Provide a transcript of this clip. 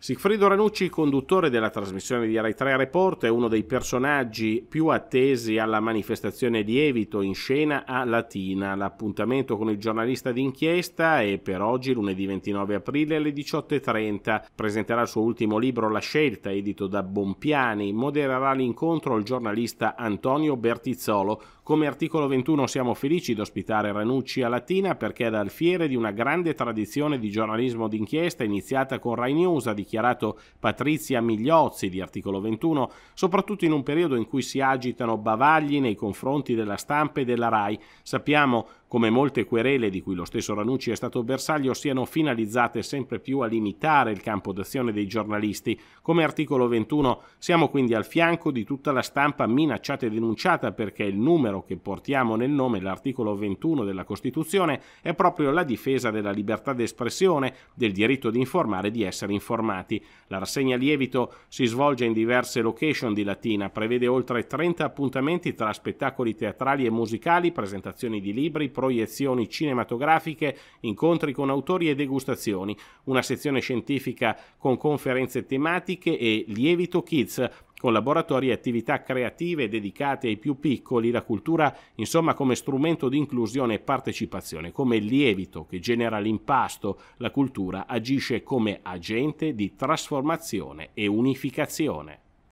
Sigfrido Ranucci, conduttore della trasmissione di Rai 3 Report, è uno dei personaggi più attesi alla manifestazione di Evito in scena a Latina. L'appuntamento con il giornalista d'inchiesta è per oggi, lunedì 29 aprile alle 18.30. Presenterà il suo ultimo libro La scelta, edito da Bompiani. Modererà l'incontro il giornalista Antonio Bertizzolo. Come articolo 21 siamo felici di ospitare Ranucci a Latina perché è alfiere di una grande tradizione di giornalismo d'inchiesta iniziata con Rai News a dichiarato Patrizia Migliozzi di Articolo 21, soprattutto in un periodo in cui si agitano bavagli nei confronti della stampa e della RAI. Sappiamo come molte querele di cui lo stesso Ranucci è stato bersaglio siano finalizzate sempre più a limitare il campo d'azione dei giornalisti. Come articolo 21 siamo quindi al fianco di tutta la stampa minacciata e denunciata perché il numero che portiamo nel nome, l'articolo 21 della Costituzione, è proprio la difesa della libertà d'espressione, del diritto di informare e di essere informati. La rassegna Lievito si svolge in diverse location di Latina, prevede oltre 30 appuntamenti tra spettacoli teatrali e musicali, presentazioni di libri, proiezioni cinematografiche, incontri con autori e degustazioni, una sezione scientifica con conferenze tematiche e Lievito Kids, con laboratori e attività creative dedicate ai più piccoli, la cultura insomma come strumento di inclusione e partecipazione, come lievito che genera l'impasto, la cultura agisce come agente di trasformazione e unificazione.